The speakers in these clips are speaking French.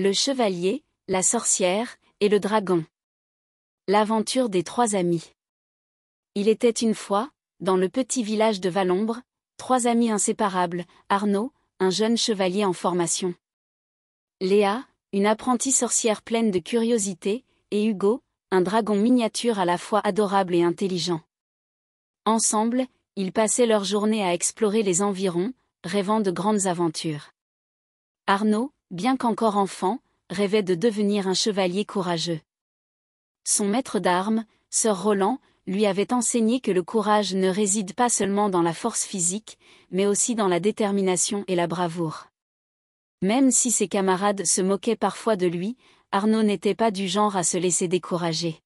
Le chevalier, la sorcière, et le dragon. L'aventure des trois amis. Il était une fois, dans le petit village de Valombre, trois amis inséparables, Arnaud, un jeune chevalier en formation. Léa, une apprentie sorcière pleine de curiosité, et Hugo, un dragon miniature à la fois adorable et intelligent. Ensemble, ils passaient leur journée à explorer les environs, rêvant de grandes aventures. Arnaud, bien qu'encore enfant, rêvait de devenir un chevalier courageux. Son maître d'armes, Sir Roland, lui avait enseigné que le courage ne réside pas seulement dans la force physique, mais aussi dans la détermination et la bravoure. Même si ses camarades se moquaient parfois de lui, Arnaud n'était pas du genre à se laisser décourager.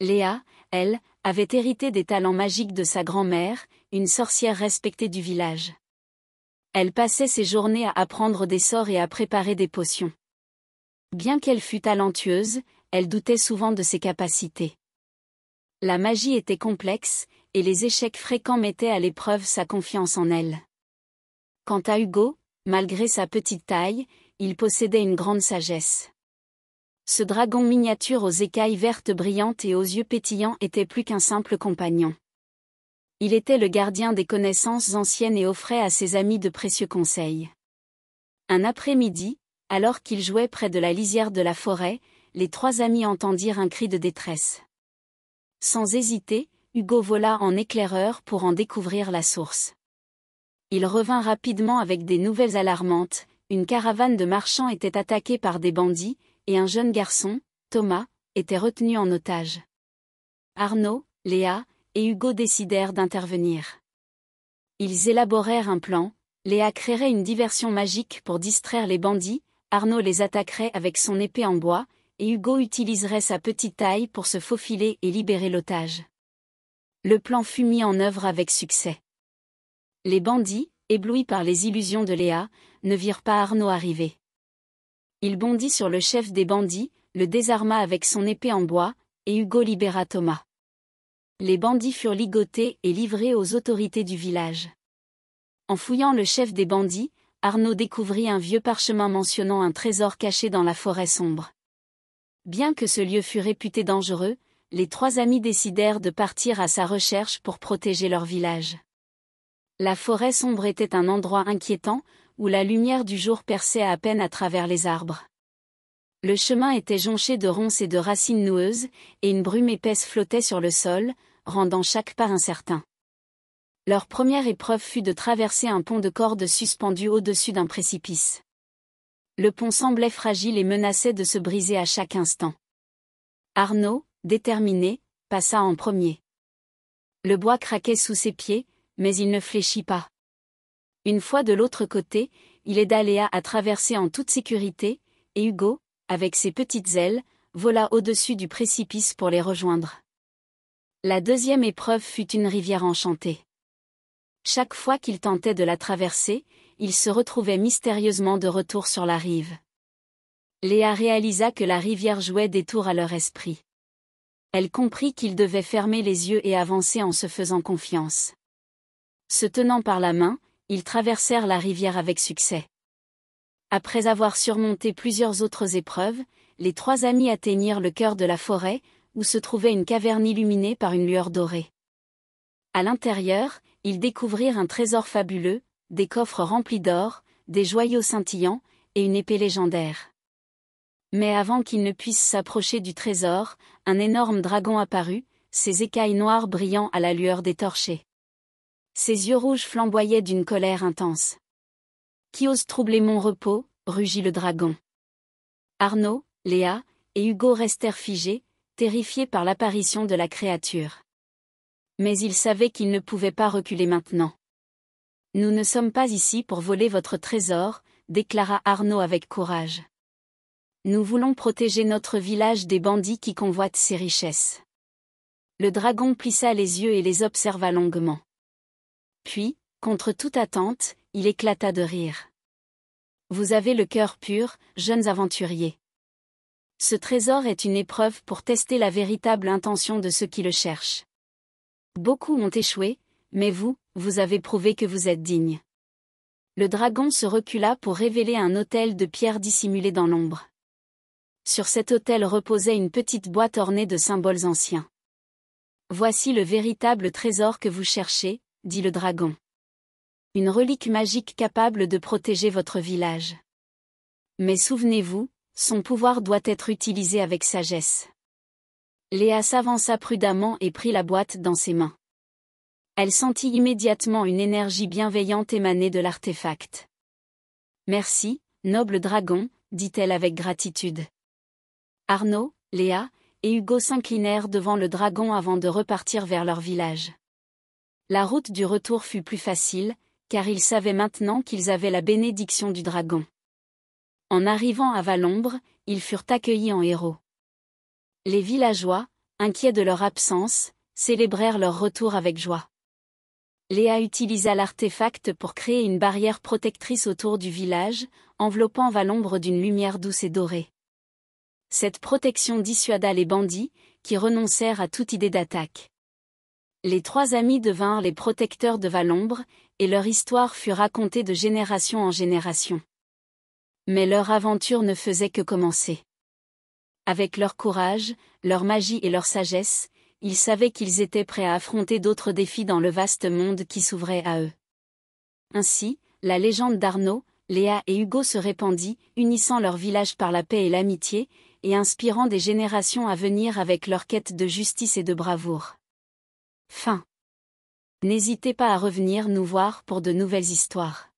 Léa, elle, avait hérité des talents magiques de sa grand-mère, une sorcière respectée du village. Elle passait ses journées à apprendre des sorts et à préparer des potions. Bien qu'elle fût talentueuse, elle doutait souvent de ses capacités. La magie était complexe, et les échecs fréquents mettaient à l'épreuve sa confiance en elle. Quant à Hugo, malgré sa petite taille, il possédait une grande sagesse. Ce dragon miniature aux écailles vertes brillantes et aux yeux pétillants était plus qu'un simple compagnon il était le gardien des connaissances anciennes et offrait à ses amis de précieux conseils. Un après-midi, alors qu'ils jouaient près de la lisière de la forêt, les trois amis entendirent un cri de détresse. Sans hésiter, Hugo vola en éclaireur pour en découvrir la source. Il revint rapidement avec des nouvelles alarmantes, une caravane de marchands était attaquée par des bandits, et un jeune garçon, Thomas, était retenu en otage. Arnaud, Léa, et Hugo décidèrent d'intervenir. Ils élaborèrent un plan, Léa créerait une diversion magique pour distraire les bandits, Arnaud les attaquerait avec son épée en bois, et Hugo utiliserait sa petite taille pour se faufiler et libérer l'otage. Le plan fut mis en œuvre avec succès. Les bandits, éblouis par les illusions de Léa, ne virent pas Arnaud arriver. Il bondit sur le chef des bandits, le désarma avec son épée en bois, et Hugo libéra Thomas les bandits furent ligotés et livrés aux autorités du village. En fouillant le chef des bandits, Arnaud découvrit un vieux parchemin mentionnant un trésor caché dans la forêt sombre. Bien que ce lieu fût réputé dangereux, les trois amis décidèrent de partir à sa recherche pour protéger leur village. La forêt sombre était un endroit inquiétant, où la lumière du jour perçait à peine à travers les arbres. Le chemin était jonché de ronces et de racines noueuses, et une brume épaisse flottait sur le sol, rendant chaque pas incertain. Leur première épreuve fut de traverser un pont de corde suspendu au-dessus d'un précipice. Le pont semblait fragile et menaçait de se briser à chaque instant. Arnaud, déterminé, passa en premier. Le bois craquait sous ses pieds, mais il ne fléchit pas. Une fois de l'autre côté, il aida Léa à traverser en toute sécurité, et Hugo, avec ses petites ailes, vola au-dessus du précipice pour les rejoindre. La deuxième épreuve fut une rivière enchantée. Chaque fois qu'il tentait de la traverser, il se retrouvait mystérieusement de retour sur la rive. Léa réalisa que la rivière jouait des tours à leur esprit. Elle comprit qu'il devait fermer les yeux et avancer en se faisant confiance. Se tenant par la main, ils traversèrent la rivière avec succès. Après avoir surmonté plusieurs autres épreuves, les trois amis atteignirent le cœur de la forêt, où se trouvait une caverne illuminée par une lueur dorée. À l'intérieur, ils découvrirent un trésor fabuleux, des coffres remplis d'or, des joyaux scintillants, et une épée légendaire. Mais avant qu'ils ne puissent s'approcher du trésor, un énorme dragon apparut, ses écailles noires brillant à la lueur des torches. Ses yeux rouges flamboyaient d'une colère intense. Qui ose troubler mon repos rugit le dragon. Arnaud, Léa et Hugo restèrent figés, terrifiés par l'apparition de la créature. Mais ils savaient qu'ils ne pouvaient pas reculer maintenant. Nous ne sommes pas ici pour voler votre trésor, déclara Arnaud avec courage. Nous voulons protéger notre village des bandits qui convoitent ses richesses. Le dragon plissa les yeux et les observa longuement. Puis, contre toute attente, il éclata de rire. Vous avez le cœur pur, jeunes aventuriers. Ce trésor est une épreuve pour tester la véritable intention de ceux qui le cherchent. Beaucoup ont échoué, mais vous, vous avez prouvé que vous êtes digne. Le dragon se recula pour révéler un autel de pierre dissimulé dans l'ombre. Sur cet autel reposait une petite boîte ornée de symboles anciens. Voici le véritable trésor que vous cherchez, dit le dragon une relique magique capable de protéger votre village. Mais souvenez-vous, son pouvoir doit être utilisé avec sagesse. Léa s'avança prudemment et prit la boîte dans ses mains. Elle sentit immédiatement une énergie bienveillante émaner de l'artefact. Merci, noble dragon, dit-elle avec gratitude. Arnaud, Léa et Hugo s'inclinèrent devant le dragon avant de repartir vers leur village. La route du retour fut plus facile, car ils savaient maintenant qu'ils avaient la bénédiction du dragon. En arrivant à Valombre, ils furent accueillis en héros. Les villageois, inquiets de leur absence, célébrèrent leur retour avec joie. Léa utilisa l'artefact pour créer une barrière protectrice autour du village, enveloppant Valombre d'une lumière douce et dorée. Cette protection dissuada les bandits, qui renoncèrent à toute idée d'attaque. Les trois amis devinrent les protecteurs de Valombre, et leur histoire fut racontée de génération en génération. Mais leur aventure ne faisait que commencer. Avec leur courage, leur magie et leur sagesse, ils savaient qu'ils étaient prêts à affronter d'autres défis dans le vaste monde qui s'ouvrait à eux. Ainsi, la légende d'Arnaud, Léa et Hugo se répandit, unissant leur village par la paix et l'amitié, et inspirant des générations à venir avec leur quête de justice et de bravoure. Fin. N'hésitez pas à revenir nous voir pour de nouvelles histoires.